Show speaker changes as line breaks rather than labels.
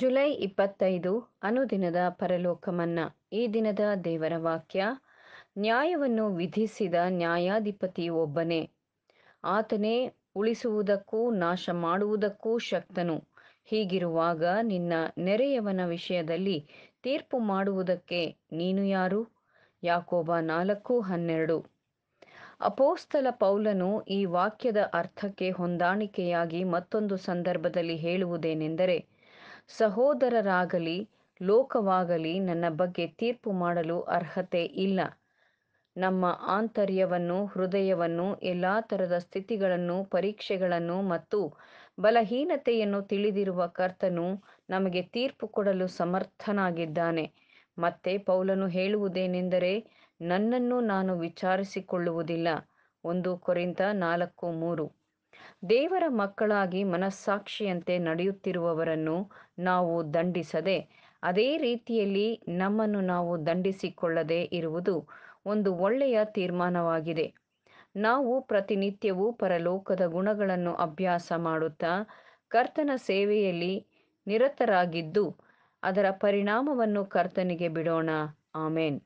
July ಇಪ್ಪತ್ತೈದು ಅನುದಿನದ ಪರಲೋಕಮನ್ನ ಈ ದಿನದ ದೇವರ ವಾಕ್ಯ ನ್ಯಾಯವನ್ನು ವಿಧಿಸಿದ ನ್ಯಾಯಾಧಿಪತಿ ಒಬ್ಬನೇ ಆತನೇ ಉಳಿಸುವುದಕ್ಕೂ ನಾಶ ಮಾಡುವುದಕ್ಕೂ ಶಕ್ತನು ಹೀಗಿರುವಾಗ ನಿನ್ನ ನೆರೆಯವನ ವಿಷಯದಲ್ಲಿ ತೀರ್ಪು ಮಾಡುವುದಕ್ಕೆ ನೀನು ಯಾರು ಯಾಕೋಬ ನಾಲ್ಕು ಹನ್ನೆರಡು ಅಪೋಸ್ತಲ ಪೌಲನು ಈ ವಾಕ್ಯದ ಅರ್ಥಕ್ಕೆ ಹೊಂದಾಣಿಕೆಯಾಗಿ ಮತ್ತೊಂದು ಸಂದರ್ಭದಲ್ಲಿ ಹೇಳುವುದೇನೆಂದರೆ ಸಹೋದರರಾಗಲಿ ಲೋಕವಾಗಲಿ ನನ್ನ ಬಗ್ಗೆ ತೀರ್ಪು ಮಾಡಲು ಅರ್ಹತೆ ಇಲ್ಲ ನಮ್ಮ ಆಂತರ್ಯವನ್ನು ಹೃದಯವನ್ನು ಎಲ್ಲ ಥರದ ಸ್ಥಿತಿಗಳನ್ನು ಪರೀಕ್ಷೆಗಳನ್ನು ಮತ್ತು ಬಲಹೀನತೆಯನ್ನು ತಿಳಿದಿರುವ ಕರ್ತನು ನಮಗೆ ತೀರ್ಪು ಕೊಡಲು ಸಮರ್ಥನಾಗಿದ್ದಾನೆ ಮತ್ತೆ ಪೌಲನು ಹೇಳುವುದೇನೆಂದರೆ ನನ್ನನ್ನು ನಾನು ವಿಚಾರಿಸಿಕೊಳ್ಳುವುದಿಲ್ಲ ಒಂದು ಕೊರಿಂತ ನಾಲ್ಕು ಮೂರು ದೇವರ ಮಕ್ಕಳಾಗಿ ಮನಸ್ಸಾಕ್ಷಿಯಂತೆ ನಡೆಯುತ್ತಿರುವವರನ್ನು ನಾವು ದಂಡಿಸದೆ ಅದೇ ರೀತಿಯಲ್ಲಿ ನಮ್ಮನ್ನು ನಾವು ದಂಡಿಸಿಕೊಳ್ಳದೆ ಇರುವುದು ಒಂದು ಒಳ್ಳೆಯ ತೀರ್ಮಾನವಾಗಿದೆ ನಾವು ಪ್ರತಿನಿತ್ಯವೂ ಪರಲೋಕದ ಗುಣಗಳನ್ನು ಅಭ್ಯಾಸ ಮಾಡುತ್ತಾ ಕರ್ತನ ಸೇವೆಯಲ್ಲಿ ನಿರತರಾಗಿದ್ದು ಅದರ ಪರಿಣಾಮವನ್ನು ಕರ್ತನಿಗೆ ಬಿಡೋಣ ಆಮೇನ್